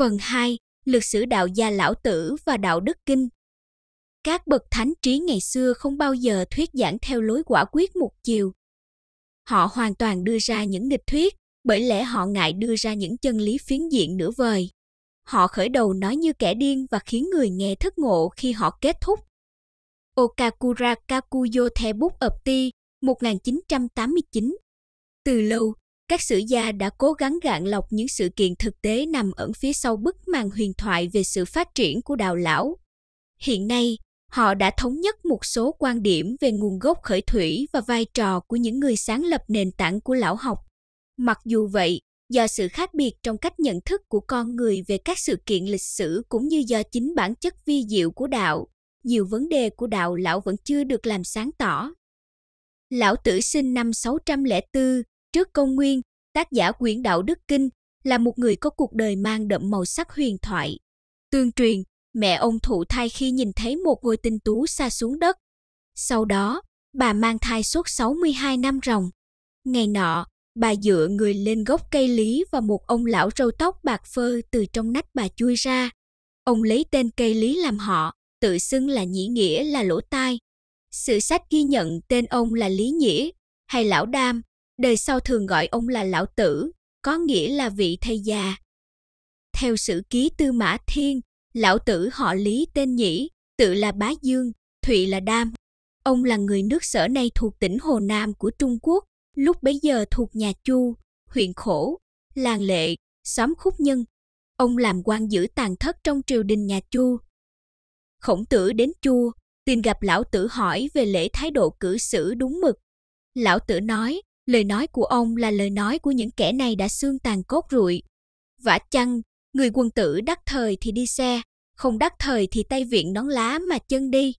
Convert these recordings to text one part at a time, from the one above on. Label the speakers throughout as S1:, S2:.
S1: Phần 2. Lực sử đạo gia lão tử và đạo đức kinh Các bậc thánh trí ngày xưa không bao giờ thuyết giảng theo lối quả quyết một chiều. Họ hoàn toàn đưa ra những nghịch thuyết, bởi lẽ họ ngại đưa ra những chân lý phiến diện nửa vời. Họ khởi đầu nói như kẻ điên và khiến người nghe thất ngộ khi họ kết thúc. Okakura Kakuyo Thebuk Ập Ti, 1989 Từ lâu, các sử gia đã cố gắng gạn lọc những sự kiện thực tế nằm ẩn phía sau bức màn huyền thoại về sự phát triển của đạo lão. Hiện nay, họ đã thống nhất một số quan điểm về nguồn gốc khởi thủy và vai trò của những người sáng lập nền tảng của lão học. Mặc dù vậy, do sự khác biệt trong cách nhận thức của con người về các sự kiện lịch sử cũng như do chính bản chất vi diệu của đạo, nhiều vấn đề của đạo lão vẫn chưa được làm sáng tỏ. Lão tử sinh năm 604, Trước công nguyên, tác giả quyển đạo Đức Kinh là một người có cuộc đời mang đậm màu sắc huyền thoại. Tương truyền, mẹ ông thụ thai khi nhìn thấy một ngôi tinh tú xa xuống đất. Sau đó, bà mang thai suốt 62 năm ròng. Ngày nọ, bà dựa người lên gốc cây lý và một ông lão râu tóc bạc phơ từ trong nách bà chui ra. Ông lấy tên cây lý làm họ, tự xưng là nhĩ nghĩa là lỗ tai. Sử sách ghi nhận tên ông là Lý Nhĩ hay Lão Đam đời sau thường gọi ông là lão tử, có nghĩa là vị thầy già. Theo sử ký Tư Mã Thiên, lão tử họ Lý tên Nhĩ, tự là Bá Dương, Thụy là Đam. Ông là người nước sở này thuộc tỉnh Hồ Nam của Trung Quốc, lúc bấy giờ thuộc nhà Chu, huyện Khổ, làng Lệ, xóm Khúc Nhân. Ông làm quan giữ tàn thất trong triều đình nhà Chu. Khổng tử đến Chu, tìm gặp lão tử hỏi về lễ thái độ cử xử đúng mực. Lão tử nói, lời nói của ông là lời nói của những kẻ này đã xương tàn cốt rụi. Vả chăng, người quân tử đắc thời thì đi xe, không đắc thời thì tay viện nón lá mà chân đi.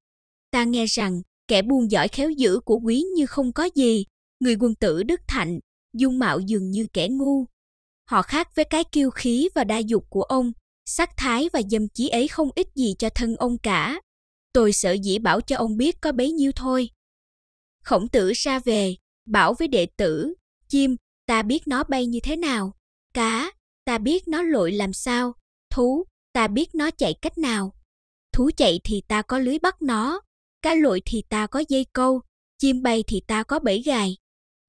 S1: Ta nghe rằng, kẻ buôn giỏi khéo giữ của quý như không có gì, người quân tử đức thạnh, dung mạo dường như kẻ ngu. Họ khác với cái kiêu khí và đa dục của ông, sắc thái và dâm chí ấy không ít gì cho thân ông cả. Tôi sợ dĩ bảo cho ông biết có bấy nhiêu thôi. Khổng tử ra về, bảo với đệ tử, chim, ta biết nó bay như thế nào, cá, ta biết nó lội làm sao, thú, ta biết nó chạy cách nào. Thú chạy thì ta có lưới bắt nó, cá lội thì ta có dây câu, chim bay thì ta có bẫy gài.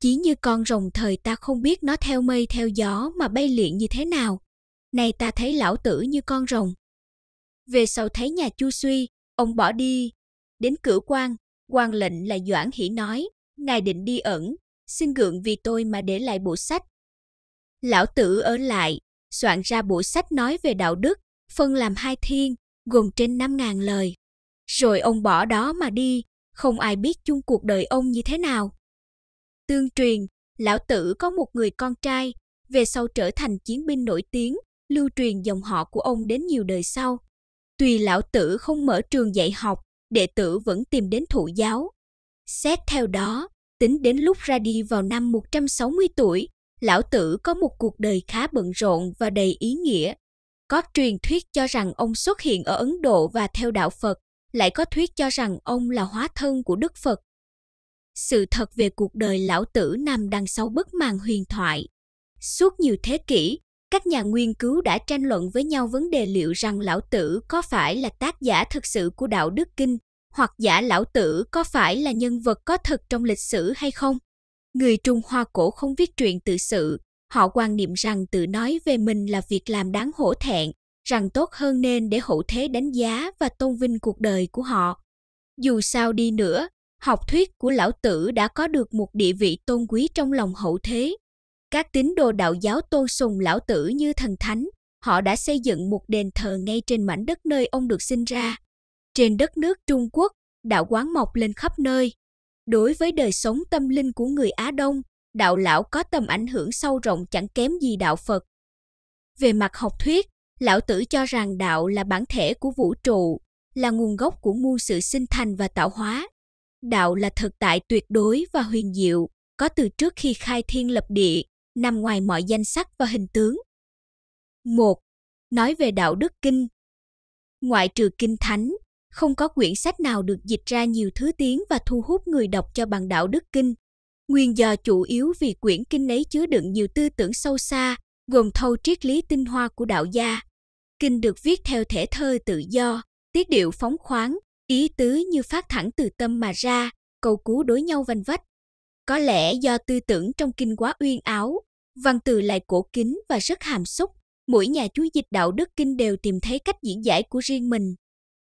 S1: Chỉ như con rồng thời ta không biết nó theo mây theo gió mà bay luyện như thế nào. Nay ta thấy lão tử như con rồng. Về sau thấy nhà chu suy, ông bỏ đi. Đến cửu quan, quan lệnh là Doãn hỉ nói, ngài định đi ẩn, xin gượng vì tôi mà để lại bộ sách. Lão tử ở lại, soạn ra bộ sách nói về đạo đức, phân làm hai thiên, gồm trên năm ngàn lời. Rồi ông bỏ đó mà đi, không ai biết chung cuộc đời ông như thế nào. Tương truyền, lão tử có một người con trai, về sau trở thành chiến binh nổi tiếng, lưu truyền dòng họ của ông đến nhiều đời sau. Tuy lão tử không mở trường dạy học, đệ tử vẫn tìm đến thụ giáo. Xét theo đó, tính đến lúc ra đi vào năm 160 tuổi, lão tử có một cuộc đời khá bận rộn và đầy ý nghĩa. Có truyền thuyết cho rằng ông xuất hiện ở Ấn Độ và theo đạo Phật, lại có thuyết cho rằng ông là hóa thân của Đức Phật. Sự thật về cuộc đời lão tử nằm đằng sau bức màn huyền thoại. Suốt nhiều thế kỷ, các nhà nghiên cứu đã tranh luận với nhau vấn đề liệu rằng lão tử có phải là tác giả thực sự của đạo đức kinh hoặc giả lão tử có phải là nhân vật có thật trong lịch sử hay không? Người Trung Hoa cổ không viết truyện tự sự, họ quan niệm rằng tự nói về mình là việc làm đáng hổ thẹn, rằng tốt hơn nên để hậu thế đánh giá và tôn vinh cuộc đời của họ. Dù sao đi nữa, học thuyết của lão tử đã có được một địa vị tôn quý trong lòng hậu thế. Các tín đồ đạo giáo tôn sùng lão tử như thần thánh, họ đã xây dựng một đền thờ ngay trên mảnh đất nơi ông được sinh ra trên đất nước Trung Quốc đạo quán mọc lên khắp nơi. Đối với đời sống tâm linh của người Á Đông, đạo lão có tầm ảnh hưởng sâu rộng chẳng kém gì đạo Phật. Về mặt học thuyết, lão tử cho rằng đạo là bản thể của vũ trụ, là nguồn gốc của muôn sự sinh thành và tạo hóa. Đạo là thực tại tuyệt đối và huyền diệu, có từ trước khi khai thiên lập địa, nằm ngoài mọi danh sắc và hình tướng. 1. Nói về đạo đức kinh Ngoại trừ kinh thánh, không có quyển sách nào được dịch ra nhiều thứ tiếng và thu hút người đọc cho bằng đạo đức kinh. Nguyên do chủ yếu vì quyển kinh ấy chứa đựng nhiều tư tưởng sâu xa, gồm thâu triết lý tinh hoa của đạo gia. Kinh được viết theo thể thơ tự do, tiết điệu phóng khoáng, ý tứ như phát thẳng từ tâm mà ra, cầu cứu đối nhau vanh vách. Có lẽ do tư tưởng trong kinh quá uyên áo, văn từ lại cổ kính và rất hàm xúc, mỗi nhà chú dịch đạo đức kinh đều tìm thấy cách diễn giải của riêng mình.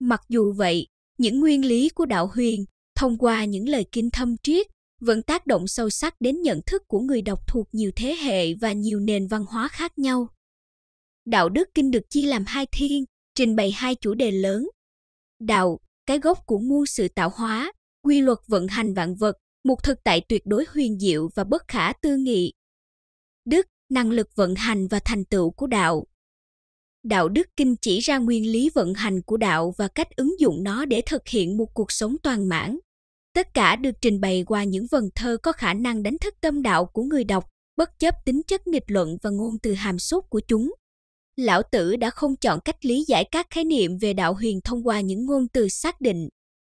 S1: Mặc dù vậy, những nguyên lý của đạo huyền thông qua những lời kinh thâm triết vẫn tác động sâu sắc đến nhận thức của người đọc thuộc nhiều thế hệ và nhiều nền văn hóa khác nhau. Đạo đức kinh được chia làm hai thiên, trình bày hai chủ đề lớn. Đạo, cái gốc của muôn sự tạo hóa, quy luật vận hành vạn vật, một thực tại tuyệt đối huyền diệu và bất khả tư nghị. Đức, năng lực vận hành và thành tựu của đạo đạo đức kinh chỉ ra nguyên lý vận hành của đạo và cách ứng dụng nó để thực hiện một cuộc sống toàn mãn tất cả được trình bày qua những vần thơ có khả năng đánh thức tâm đạo của người đọc bất chấp tính chất nghịch luận và ngôn từ hàm xúc của chúng lão tử đã không chọn cách lý giải các khái niệm về đạo huyền thông qua những ngôn từ xác định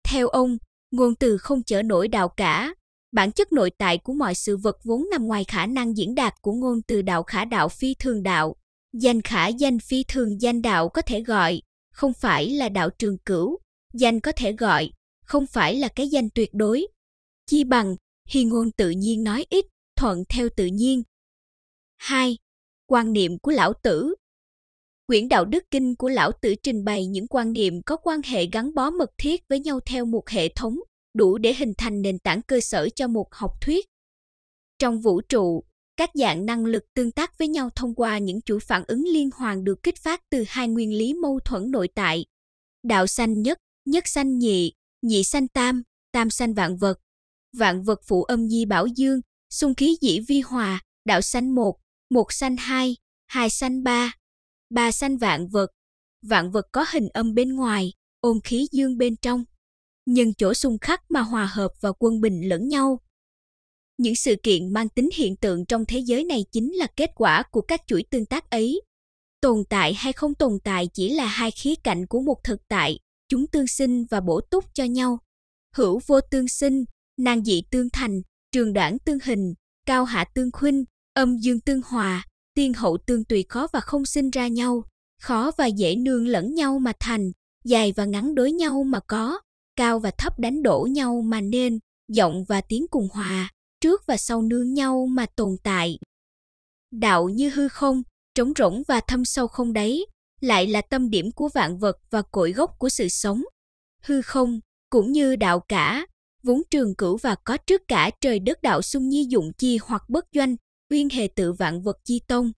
S1: theo ông ngôn từ không chở nổi đạo cả bản chất nội tại của mọi sự vật vốn nằm ngoài khả năng diễn đạt của ngôn từ đạo khả đạo phi thường đạo Danh khả danh phi thường danh đạo có thể gọi, không phải là đạo trường cửu, danh có thể gọi, không phải là cái danh tuyệt đối. Chi bằng, hi ngôn tự nhiên nói ít, thuận theo tự nhiên. 2. Quan niệm của lão tử Quyển đạo đức kinh của lão tử trình bày những quan niệm có quan hệ gắn bó mật thiết với nhau theo một hệ thống, đủ để hình thành nền tảng cơ sở cho một học thuyết. Trong vũ trụ, các dạng năng lực tương tác với nhau thông qua những chuỗi phản ứng liên hoàn được kích phát từ hai nguyên lý mâu thuẫn nội tại đạo sanh nhất nhất sanh nhị nhị sanh tam tam sanh vạn vật vạn vật phụ âm di bảo dương xung khí dĩ vi hòa đạo sanh một một sanh hai hai sanh ba ba sanh vạn vật vạn vật có hình âm bên ngoài ôn khí dương bên trong nhân chỗ xung khắc mà hòa hợp và quân bình lẫn nhau những sự kiện mang tính hiện tượng trong thế giới này chính là kết quả của các chuỗi tương tác ấy tồn tại hay không tồn tại chỉ là hai khía cạnh của một thực tại chúng tương sinh và bổ túc cho nhau hữu vô tương sinh nan dị tương thành trường đoạn tương hình cao hạ tương khuynh âm dương tương hòa tiên hậu tương tùy khó và không sinh ra nhau khó và dễ nương lẫn nhau mà thành dài và ngắn đối nhau mà có cao và thấp đánh đổ nhau mà nên giọng và tiếng cùng hòa trước và sau nương nhau mà tồn tại đạo như hư không trống rỗng và thâm sâu không đấy lại là tâm điểm của vạn vật và cội gốc của sự sống hư không cũng như đạo cả vốn trường cửu và có trước cả trời đất đạo xung nhi dụng chi hoặc bất doanh uyên hề tự vạn vật chi tông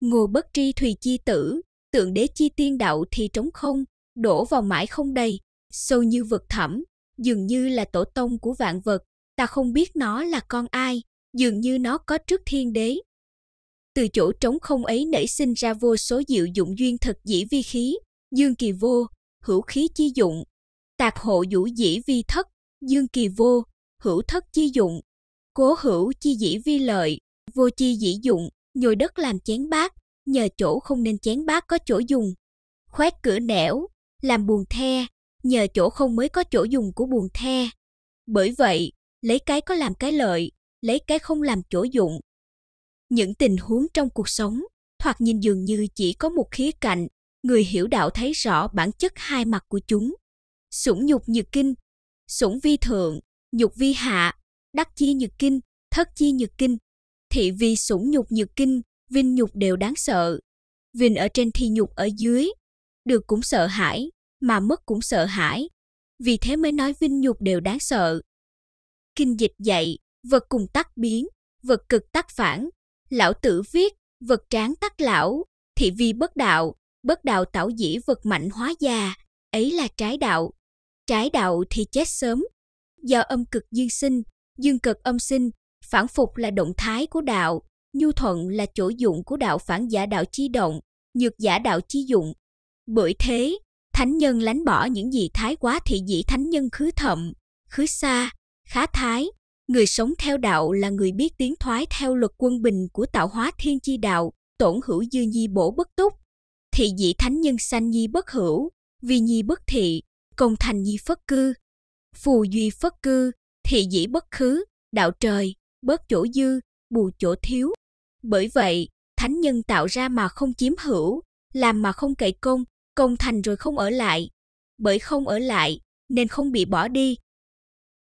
S1: ngô bất tri thùy chi tử tượng đế chi tiên đạo thì trống không đổ vào mãi không đầy sâu như vực thẳm dường như là tổ tông của vạn vật ta không biết nó là con ai, dường như nó có trước thiên đế. Từ chỗ trống không ấy nảy sinh ra vô số diệu dụng duyên thật dĩ vi khí, dương kỳ vô, hữu khí chi dụng, tạc hộ vũ dĩ vi thất, dương kỳ vô, hữu thất chi dụng, cố hữu chi dĩ vi lợi, vô chi dĩ dụng, nhồi đất làm chén bát, nhờ chỗ không nên chén bát có chỗ dùng. Khoét cửa nẻo, làm buồn the, nhờ chỗ không mới có chỗ dùng của buồn the. Bởi vậy, lấy cái có làm cái lợi lấy cái không làm chỗ dụng những tình huống trong cuộc sống thoạt nhìn dường như chỉ có một khía cạnh người hiểu đạo thấy rõ bản chất hai mặt của chúng sủng nhục nhược kinh sủng vi thượng nhục vi hạ đắc chi nhược kinh thất chi nhược kinh thị vi sủng nhục nhược kinh vinh nhục đều đáng sợ vinh ở trên thì nhục ở dưới được cũng sợ hãi mà mất cũng sợ hãi vì thế mới nói vinh nhục đều đáng sợ kinh dịch dạy, vật cùng tắc biến, vật cực tắc phản. Lão tử viết, vật tráng tắc lão, thị vi bất đạo, bất đạo tạo dĩ vật mạnh hóa già, ấy là trái đạo. Trái đạo thì chết sớm. Do âm cực dương sinh, dương cực âm sinh, phản phục là động thái của đạo, nhu thuận là chỗ dụng của đạo phản giả đạo chi động, nhược giả đạo chi dụng. Bởi thế, thánh nhân lánh bỏ những gì thái quá thị dĩ thánh nhân khứ thậm, khứ xa, Khá thái, người sống theo đạo là người biết tiến thoái theo luật quân bình của tạo hóa thiên chi đạo, tổn hữu dư nhi bổ bất túc. Thị dị thánh nhân sanh nhi bất hữu, vi nhi bất thị, công thành nhi phất cư. Phù duy phất cư, thị dĩ bất khứ, đạo trời, bớt chỗ dư, bù chỗ thiếu. Bởi vậy, thánh nhân tạo ra mà không chiếm hữu, làm mà không cậy công, công thành rồi không ở lại. Bởi không ở lại, nên không bị bỏ đi,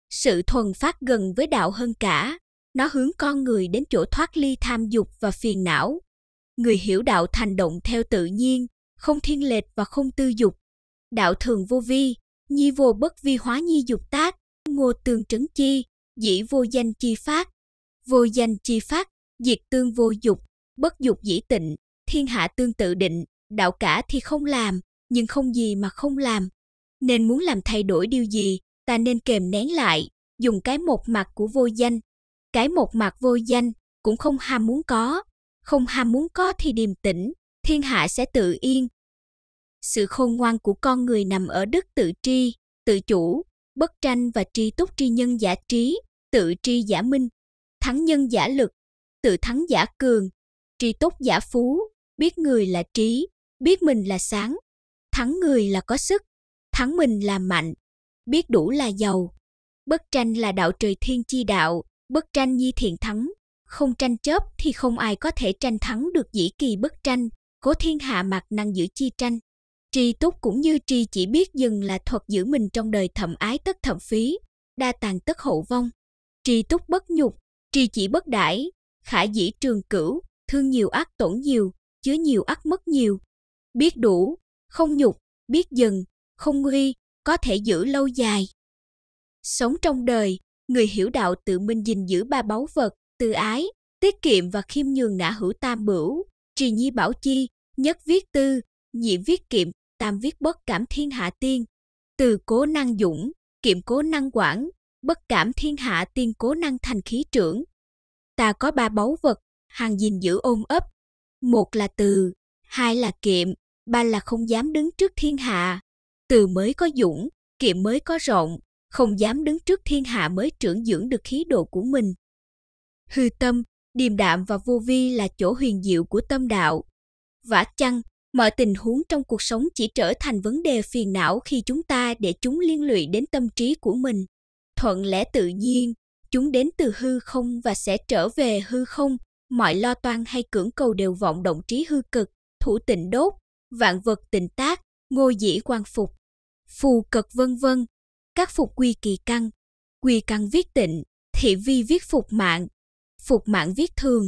S1: sự thuần phát gần với đạo hơn cả nó hướng con người đến chỗ thoát ly tham dục và phiền não người hiểu đạo thành động theo tự nhiên không thiên lệch và không tư dục đạo thường vô vi nhi vô bất vi hóa nhi dục tác ngô tường trấn chi dĩ vô danh chi phát vô danh chi phát diệt tương vô dục bất dục dĩ tịnh thiên hạ tương tự định đạo cả thì không làm nhưng không gì mà không làm nên muốn làm thay đổi điều gì ta nên kềm nén lại, dùng cái một mặt của vô danh. Cái một mặt vô danh cũng không ham muốn có, không ham muốn có thì điềm tĩnh, thiên hạ sẽ tự yên. Sự khôn ngoan của con người nằm ở đức tự tri, tự chủ, bất tranh và tri túc tri nhân giả trí, tự tri giả minh, thắng nhân giả lực, tự thắng giả cường, tri túc giả phú, biết người là trí, biết mình là sáng, thắng người là có sức, thắng mình là mạnh, biết đủ là giàu. Bất tranh là đạo trời thiên chi đạo, bất tranh nhi thiện thắng. Không tranh chấp thì không ai có thể tranh thắng được dĩ kỳ bất tranh, cố thiên hạ mặt năng giữ chi tranh. Tri túc cũng như tri chỉ biết dừng là thuật giữ mình trong đời thẩm ái tất thẩm phí, đa tàn tất hậu vong. Tri túc bất nhục, tri chỉ bất đãi, khả dĩ trường cửu, thương nhiều ác tổn nhiều, chứa nhiều ác mất nhiều. Biết đủ, không nhục, biết dừng, không nguy, có thể giữ lâu dài. Sống trong đời, người hiểu đạo tự mình gìn giữ ba báu vật, từ ái, tiết kiệm và khiêm nhường ngã hữu tam bửu, trì nhi bảo chi, nhất viết tư, nhị viết kiệm, tam viết bất cảm thiên hạ tiên, từ cố năng dũng, kiệm cố năng quản, bất cảm thiên hạ tiên cố năng thành khí trưởng. Ta có ba báu vật, hàng gìn giữ ôm ấp. Một là từ, hai là kiệm, ba là không dám đứng trước thiên hạ từ mới có dũng, kiệm mới có rộng, không dám đứng trước thiên hạ mới trưởng dưỡng được khí độ của mình. Hư tâm, điềm đạm và vô vi là chỗ huyền diệu của tâm đạo. Vả chăng, mọi tình huống trong cuộc sống chỉ trở thành vấn đề phiền não khi chúng ta để chúng liên lụy đến tâm trí của mình. Thuận lẽ tự nhiên, chúng đến từ hư không và sẽ trở về hư không, mọi lo toan hay cưỡng cầu đều vọng động trí hư cực, thủ tịnh đốt, vạn vật tịnh tác, ngôi dĩ quan phục phù cực vân vân, các phục quy kỳ căn, quy căn viết tịnh, thị vi viết phục mạng, phục mạng viết thường,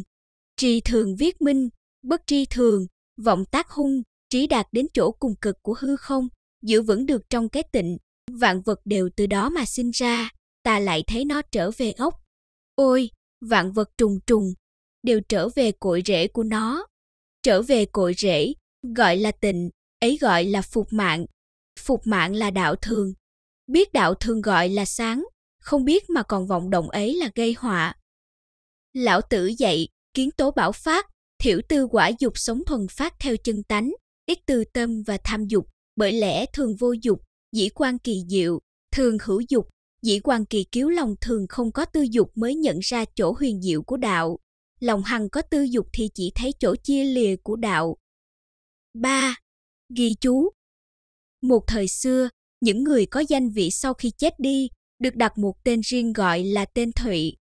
S1: trì thường viết minh, bất tri thường, vọng tác hung, trí đạt đến chỗ cùng cực của hư không, giữ vững được trong cái tịnh, vạn vật đều từ đó mà sinh ra, ta lại thấy nó trở về ốc. Ôi, vạn vật trùng trùng, đều trở về cội rễ của nó. Trở về cội rễ, gọi là tịnh, ấy gọi là phục mạng, phục mạng là đạo thường. Biết đạo thường gọi là sáng, không biết mà còn vọng động ấy là gây họa. Lão tử dạy, kiến tố bảo phát, thiểu tư quả dục sống thuần phát theo chân tánh, ít tư tâm và tham dục, bởi lẽ thường vô dục, dĩ quan kỳ diệu, thường hữu dục, dĩ quan kỳ cứu lòng thường không có tư dục mới nhận ra chỗ huyền diệu của đạo. Lòng hằng có tư dục thì chỉ thấy chỗ chia lìa của đạo. 3. Ghi chú, một thời xưa, những người có danh vị sau khi chết đi được đặt một tên riêng gọi là tên Thụy.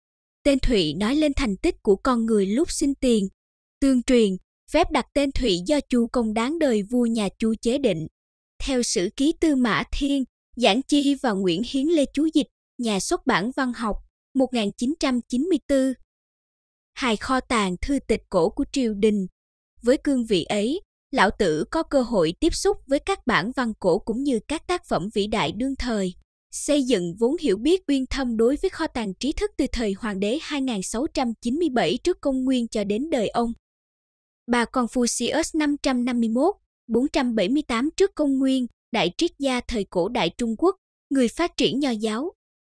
S1: Tên Thụy nói lên thành tích của con người lúc sinh tiền. Tương truyền, phép đặt tên Thụy do chu công đáng đời vua nhà chu chế định. Theo sử ký Tư Mã Thiên, Giảng Chi và Nguyễn Hiến Lê Chú Dịch, nhà xuất bản văn học, 1994. Hài kho tàng thư tịch cổ của triều đình. Với cương vị ấy, lão tử có cơ hội tiếp xúc với các bản văn cổ cũng như các tác phẩm vĩ đại đương thời. Xây dựng vốn hiểu biết uyên thâm đối với kho tàng trí thức từ thời hoàng đế 2697 trước công nguyên cho đến đời ông. Bà Confucius 551, 478 trước công nguyên, đại triết gia thời cổ đại Trung Quốc, người phát triển nho giáo.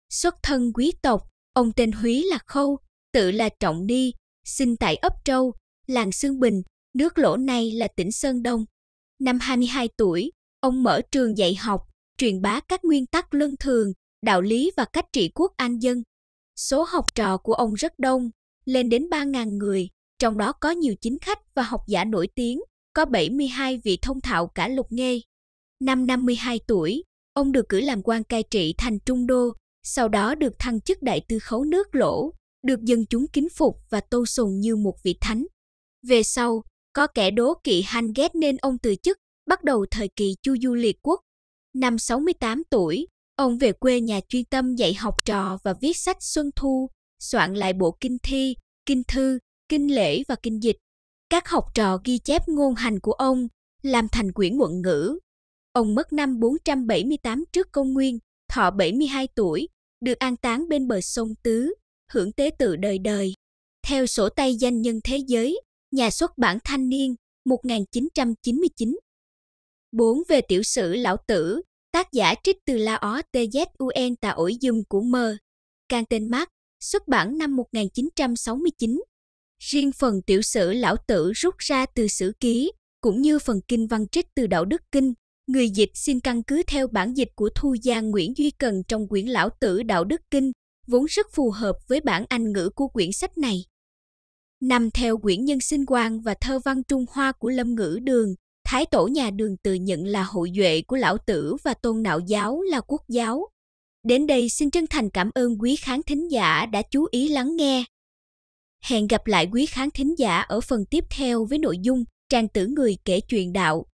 S1: Xuất thân quý tộc, ông tên Húy là Khâu, tự là Trọng Ni, sinh tại ấp Trâu, làng Sương Bình, Nước lỗ này là tỉnh Sơn Đông. Năm 22 tuổi, ông mở trường dạy học, truyền bá các nguyên tắc luân thường, đạo lý và cách trị quốc an dân. Số học trò của ông rất đông, lên đến 3.000 người, trong đó có nhiều chính khách và học giả nổi tiếng, có 72 vị thông thạo cả lục nghề. Năm 52 tuổi, ông được cử làm quan cai trị thành Trung Đô, sau đó được thăng chức đại tư khấu nước lỗ, được dân chúng kính phục và tôn sùng như một vị thánh. Về sau, có kẻ đố kỵ hanh ghét nên ông từ chức, bắt đầu thời kỳ chu du liệt quốc. Năm 68 tuổi, ông về quê nhà chuyên tâm dạy học trò và viết sách Xuân Thu, soạn lại bộ kinh thi, kinh thư, kinh lễ và kinh dịch. Các học trò ghi chép ngôn hành của ông, làm thành quyển luận ngữ. Ông mất năm 478 trước công nguyên, thọ 72 tuổi, được an táng bên bờ sông Tứ, hưởng tế tự đời đời. Theo sổ tay danh nhân thế giới, nhà xuất bản Thanh niên 1999. 4 về tiểu sử Lão Tử, tác giả trích từ La Ó TZUN tà ổi dùm của mơ. Can tên mát, xuất bản năm 1969. Riêng phần tiểu sử Lão Tử rút ra từ sử ký, cũng như phần kinh văn trích từ Đạo Đức Kinh. Người dịch xin căn cứ theo bản dịch của Thu Giang Nguyễn Duy Cần trong quyển Lão Tử Đạo Đức Kinh, vốn rất phù hợp với bản Anh ngữ của quyển sách này. Nằm theo quyển nhân sinh quang và thơ văn Trung Hoa của Lâm Ngữ Đường, Thái tổ nhà đường tự nhận là hội duệ của lão tử và tôn nạo giáo là quốc giáo. Đến đây xin chân thành cảm ơn quý khán thính giả đã chú ý lắng nghe. Hẹn gặp lại quý khán thính giả ở phần tiếp theo với nội dung Trang tử người kể chuyện đạo.